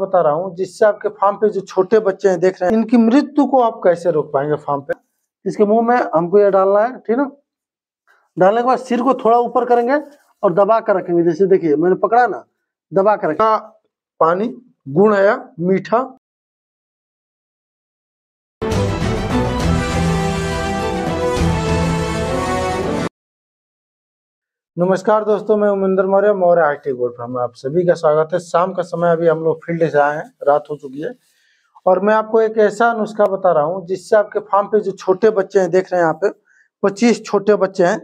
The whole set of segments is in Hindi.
बता रहा हूँ जिससे आपके फार्म पे जो छोटे बच्चे हैं देख रहे हैं इनकी मृत्यु को आप कैसे रोक पाएंगे फार्म पे इसके मुंह में हमको ये डालना है ठीक ना डालने के बाद सिर को थोड़ा ऊपर करेंगे और दबा कर रखेंगे जैसे देखिए मैंने पकड़ा ना दबा कर रखा हाँ, पानी गुण आया मीठा नमस्कार दोस्तों मैं Umendra Maurya Maurya I T gold हमें आप सभी का स्वागत है शाम का समय अभी हम लोग फील्ड से आए हैं रात हो चुकी है और मैं आपको एक ऐसा नुस्खा बता रहा हूँ जिससे आपके फार्म पे जो छोटे बच्चे हैं देख रहे हैं यहाँ पे पच्चीस छोटे बच्चे हैं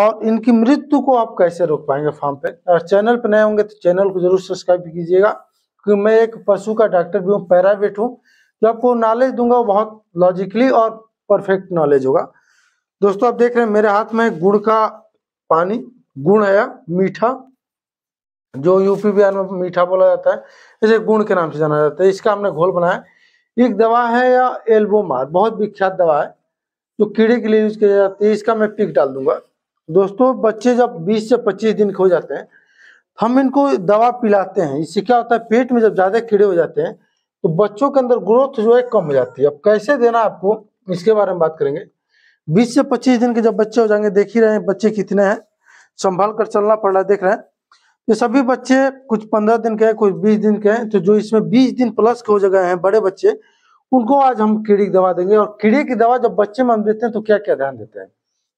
और इनकी मृत्यु को आप कैसे रोक पाएंगे फार्म पे और चैनल पर नए होंगे तो चैनल को जरूर सब्सक्राइब कीजिएगा क्योंकि मैं एक पशु का डॉक्टर भी हूँ पैरावेट हूँ जो आपको नॉलेज दूंगा वो बहुत लॉजिकली और परफेक्ट नॉलेज होगा दोस्तों आप देख रहे हैं मेरे हाथ में गुड़ का पानी गुण आया मीठा जो यूपी बिहार में मीठा बोला जाता है इसे गुण के नाम से जाना जाता है इसका हमने घोल बनाया एक दवा है या एल्बोमार बहुत विख्यात दवा है जो कीड़े के लिए यूज किया जाती है इसका मैं पिक डाल दूंगा दोस्तों बच्चे जब 20 से 25 दिन के हो जाते हैं हम इनको दवा पिलाते हैं इससे क्या होता है पेट में जब ज़्यादा कीड़े हो जाते हैं तो बच्चों के अंदर ग्रोथ जो है कम हो जाती है अब कैसे देना आपको इसके बारे में बात करेंगे बीस से पच्चीस दिन के जब बच्चे हो जाएंगे देख ही रहे हैं बच्चे कितने हैं संभाल कर चलना पड़ रहा है देख रहे हैं ये सभी बच्चे कुछ पंद्रह दिन के हैं कुछ बीस दिन के हैं तो जो इसमें बीस दिन प्लस के हो जगह हैं बड़े बच्चे उनको आज हम कीड़ी की दवा देंगे और कीड़े की दवा जब बच्चे में हम देते हैं तो क्या क्या ध्यान देते हैं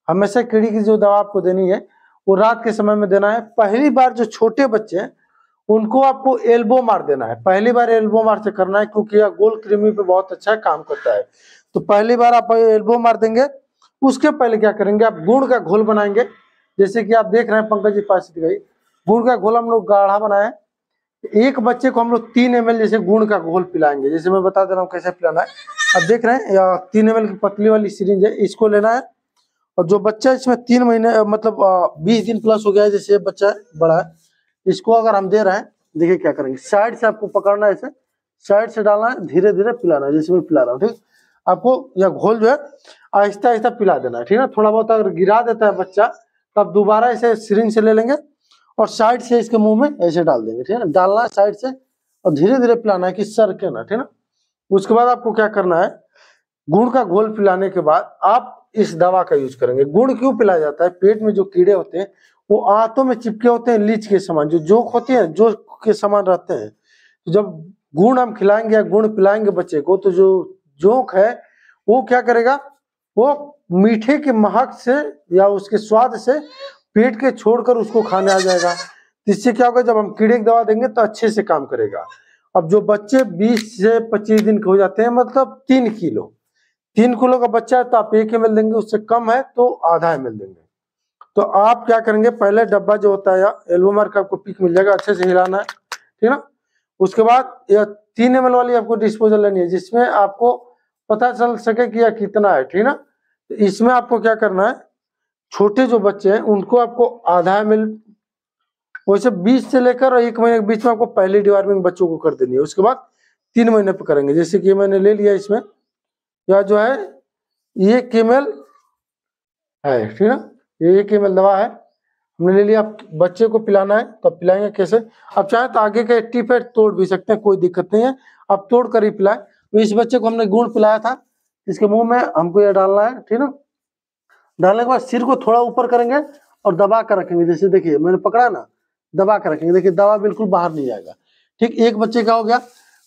हमेशा कीड़ी की जो दवा आपको देनी है वो रात के समय में देना है पहली बार जो छोटे बच्चे हैं उनको आपको एल्बो मार देना है पहली बार एल्बो मार से करना है क्योंकि यह गोल क्रीमी पे बहुत अच्छा काम करता है तो पहली बार आप एल्बो मार देंगे उसके पहले क्या करेंगे आप गुड़ का घोल बनाएंगे जैसे कि आप देख रहे हैं पंकज जी पास गई गुड़ का घोल हम लोग गाढ़ा बनाए एक बच्चे को हम लोग तीन एम जैसे गुड़ का घोल पिलाएंगे जैसे मैं बता दे रहा हूँ कैसे पिलाना है आप देख रहे हैं या तीन एम की पतली वाली सीरीज है इसको लेना है और जो बच्चा इसमें तीन महीने मतलब बीस दिन प्लस हो गया है जैसे बच्चा बड़ा है इसको अगर हम दे रहे हैं देखिए क्या करेंगे साइड से आपको पकड़ना है इसे साइड से डालना है धीरे धीरे पिलाना है जैसे मैं पिला रहा हूँ ठीक आपको यह घोल जो है आहिस्ता आहिस्ता पिला देना है ठीक है थोड़ा बहुत अगर गिरा देता है बच्चा तब दोबारा इसे सिरिंज से ले लेंगे और साइड से इसके मुंह में ऐसे डाल देंगे ठीक है डालना है साइड से और धीरे धीरे पिलाना है कि सर के ना ठीक है उसके बाद आपको क्या करना है गुड़ का घोल पिलाने के बाद आप इस दवा का यूज करेंगे गुड़ क्यों पिलाया जाता है पेट में जो कीड़े होते हैं वो आंतों में चिपके होते हैं लीच के समान जो जोक होते हैं जोक के समान रहते हैं तो जब गुड़ हम खिलाएंगे या गुड़ पिलाएंगे बच्चे को तो जो जोंक है वो क्या करेगा वो मीठे के महक से या उसके स्वाद से पेट के छोड़कर उसको खाने आ जाएगा इससे क्या होगा जब हम कीड़े की दवा देंगे तो अच्छे से काम करेगा अब जो बच्चे 20 से 25 दिन के हो जाते हैं मतलब तीन किलो तीन किलो का बच्चा है तो आप एक एम देंगे उससे कम है तो आधा एम देंगे तो आप क्या करेंगे पहले डब्बा जो होता है एल्बोमर का आपको पिक मिल जाएगा अच्छे से हिलाना है ठीक ना उसके बाद यह तीन एम वाली आपको डिस्पोजल लेनी है जिसमें आपको पता चल सके कि यह कितना है ठीक ना तो इसमें आपको क्या करना है छोटे जो बच्चे हैं उनको आपको आधा एम वैसे 20 से लेकर एक महीने के बीच में आपको पहली डिवार्मिंग बच्चों को कर देनी है उसके बाद तीन महीने पर करेंगे जैसे कि मैंने ले लिया इसमें या जो है ये केमल है ठीक ना ये एक एम दवा है हमने ले लिया आप बच्चे को पिलाना है तो आप पिलाएंगे कैसे आप चाहे तो आगे के एट्टी है तोड़ भी सकते हैं कोई दिक्कत नहीं है आप तोड़ कर ही पिलाएं तो इस बच्चे को हमने गुड़ पिलाया था इसके मुंह में हमको ये डालना है ठीक ना डालने के बाद सिर को थोड़ा ऊपर करेंगे और दबा कर रखेंगे जैसे देखिए मैंने पकड़ा ना दबा कर रखेंगे देखिए दवा बिल्कुल बाहर नहीं जाएगा ठीक एक बच्चे का हो गया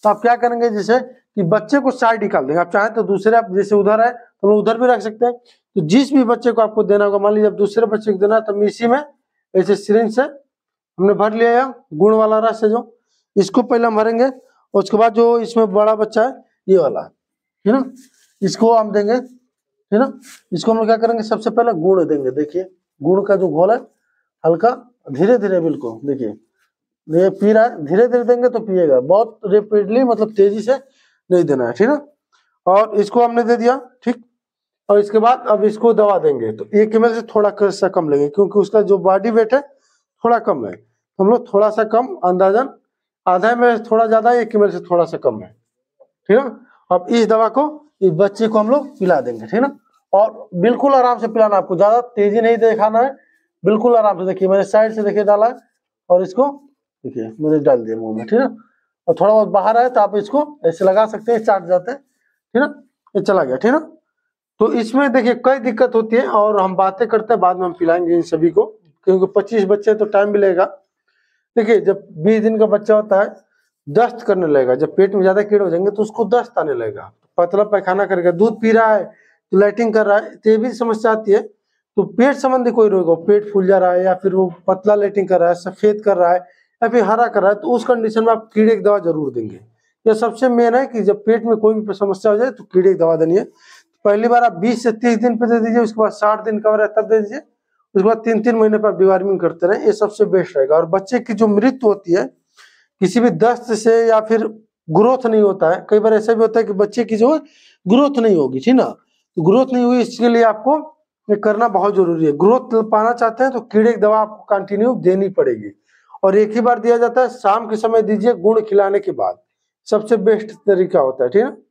तो आप क्या करेंगे जैसे कि बच्चे को साइड निकाल देंगे आप चाहें तो दूसरे आप जैसे उधर है तो लोग उधर भी रख सकते हैं तो जिस भी बच्चे को आपको देना होगा मान लीजिए आप दूसरे बच्चे को देना है तो इसी में ऐसे सिरिंज से हमने भर लिया गुड़ वाला रस है जो इसको पहले हम भरेंगे उसके बाद जो इसमें बड़ा बच्चा है ये वाला है ना इसको हम देंगे है ना इसको हम लोग क्या करेंगे सबसे पहले गुड़ देंगे देखिए गुड़ का जो घोल है हल्का धीरे धीरे बिल्कुल देखिए ये पी रहा है धीरे धीरे देंगे तो पिएगा बहुत रेपिडली मतलब तेजी से नहीं देना है ठीक है और इसको हमने दे दिया ठीक और इसके बाद अब इसको दवा देंगे तो एक एम से थोड़ा सा कम लगेगा क्योंकि उसका जो बॉडी वेट है थोड़ा कम है हम लोग थोड़ा सा कम अंदाजन आधा में थोड़ा ज्यादा एक एम से थोड़ा सा कम है ठीक ना अब इस दवा को इस बच्चे को हम लोग पिला देंगे ठीक है और बिल्कुल आराम से पिलाना आपको ज्यादा तेजी नहीं दिखाना है बिल्कुल आराम से देखिए मैंने साइड से देखिए डाला है और इसको देखिए मैंने डाल दिया मुंह में ठीक है और थोड़ा बहुत बाहर आए तो आप इसको ऐसे लगा सकते हैं चाट जाते हैं ठीक है ये चला गया ठीक है तो इसमें देखिए कई दिक्कत होती है और हम बातें करते हैं बाद में हम पिलाएंगे इन सभी को क्योंकि पच्चीस बच्चे तो टाइम भी लगेगा देखिए जब बीस दिन का बच्चा होता है दस्त करने लगेगा जब पेट में ज्यादा कीड़े हो जाएंगे तो उसको दस्त आने लगेगा पतला पैखाना करेगा दूध पी रहा है तो लाइटिंग कर रहा है तो ये भी समस्या आती है तो पेट संबंधी कोई रोग हो पेट फूल जा रहा है या फिर वो पतला लाइटिंग कर रहा है सफेद कर रहा है या फिर हरा कर रहा है तो उस कंडीशन में आप कीड़े की दवा जरूर देंगे यह सबसे मेन है कि जब पेट में कोई भी समस्या हो जाए तो कीड़े की दवा देनी है पहली बार आप बीस से तीस दिन पर दे दीजिए उसके बाद साठ दिन कवर है तब दे दीजिए उसके बाद तीन तीन महीने पर डिवार्मिंग करते रहे ये सबसे बेस्ट रहेगा और बच्चे की जो मृत्यु होती है किसी भी दस्त से या फिर ग्रोथ नहीं होता है कई बार ऐसा भी होता है कि बच्चे की जो है ग्रोथ नहीं होगी ठीक ना तो ग्रोथ नहीं हुई इसके लिए आपको ये करना बहुत जरूरी है ग्रोथ पाना चाहते हैं तो कीड़े की दवा आपको कंटिन्यू देनी पड़ेगी और एक ही बार दिया जाता है शाम के समय दीजिए गुड़ खिलाने के बाद सबसे बेस्ट तरीका होता है ठीक है